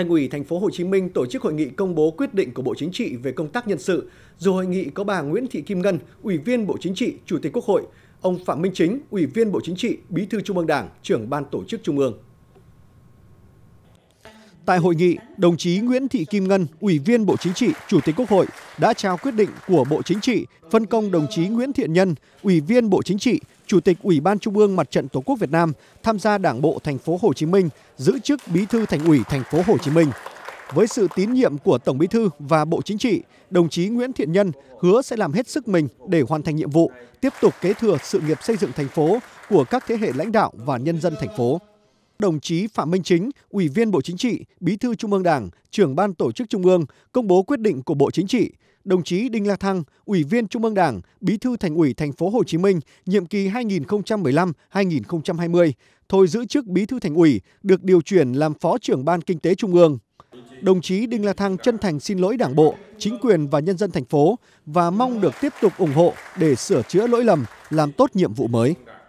Thành ủy Thành phố Hồ Chí Minh tổ chức hội nghị công bố quyết định của Bộ Chính trị về công tác nhân sự. Dù hội nghị có bà Nguyễn Thị Kim Ngân, Ủy viên Bộ Chính trị, Chủ tịch Quốc hội, ông Phạm Minh Chính, Ủy viên Bộ Chính trị, Bí thư Trung ương Đảng, trưởng ban tổ chức Trung ương. Tại hội nghị, đồng chí Nguyễn Thị Kim Ngân, Ủy viên Bộ Chính trị, Chủ tịch Quốc hội đã trao quyết định của Bộ Chính trị phân công đồng chí Nguyễn Thiện Nhân, Ủy viên Bộ Chính trị, Chủ tịch Ủy ban Trung ương Mặt trận Tổ quốc Việt Nam tham gia Đảng bộ thành phố Hồ Chí Minh, giữ chức Bí thư Thành ủy thành phố Hồ Chí Minh. Với sự tín nhiệm của Tổng Bí thư và Bộ Chính trị, đồng chí Nguyễn Thiện Nhân hứa sẽ làm hết sức mình để hoàn thành nhiệm vụ, tiếp tục kế thừa sự nghiệp xây dựng thành phố của các thế hệ lãnh đạo và nhân dân thành phố đồng chí Phạm Minh Chính, Ủy viên Bộ Chính trị, Bí thư Trung ương Đảng, trưởng Ban Tổ chức Trung ương công bố quyết định của Bộ Chính trị, đồng chí Đinh La Thăng, Ủy viên Trung ương Đảng, Bí thư Thành ủy Thành phố Hồ Chí Minh, nhiệm kỳ 2015-2020, thôi giữ chức Bí thư Thành ủy, được điều chuyển làm Phó trưởng Ban Kinh tế Trung ương. Đồng chí Đinh La Thăng chân thành xin lỗi Đảng bộ, chính quyền và nhân dân thành phố và mong được tiếp tục ủng hộ để sửa chữa lỗi lầm, làm tốt nhiệm vụ mới.